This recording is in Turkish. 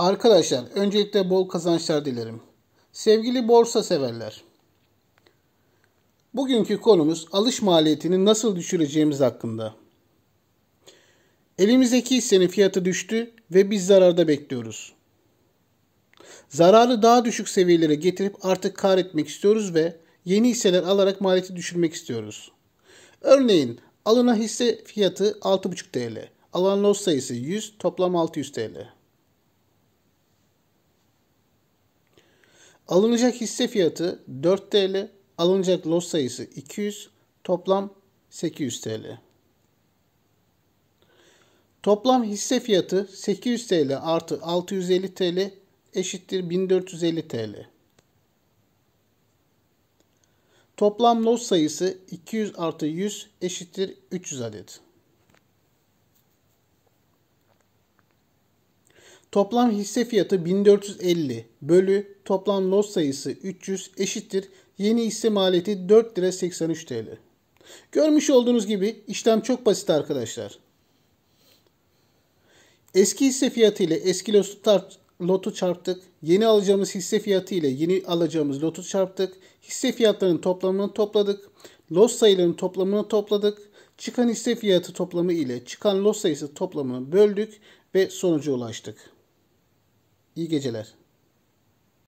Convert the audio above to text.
Arkadaşlar öncelikle bol kazançlar dilerim. Sevgili borsa severler. Bugünkü konumuz alış maliyetini nasıl düşüreceğimiz hakkında. Elimizdeki hissenin fiyatı düştü ve biz zararda bekliyoruz. Zararı daha düşük seviyelere getirip artık kar etmek istiyoruz ve yeni hisseler alarak maliyeti düşürmek istiyoruz. Örneğin alınan hisse fiyatı 6,5 TL, alan lot sayısı 100, toplam 600 TL. Alınacak hisse fiyatı 4 TL, alınacak lot sayısı 200, toplam 800 TL. Toplam hisse fiyatı 800 TL artı 650 TL eşittir 1450 TL. Toplam lot sayısı 200 artı 100 eşittir 300 adet. Toplam hisse fiyatı 1450 bölü toplam lot sayısı 300 eşittir yeni hisse maliyeti 4 lira 83 TL. Görmüş olduğunuz gibi işlem çok basit arkadaşlar. Eski hisse fiyatı ile eski lotu, tart, lotu çarptık. Yeni alacağımız hisse fiyatı ile yeni alacağımız lotu çarptık. Hisse fiyatlarının toplamını topladık. Lot sayılarının toplamını topladık. Çıkan hisse fiyatı toplamı ile çıkan lot sayısı toplamını böldük ve sonuca ulaştık. İyi geceler.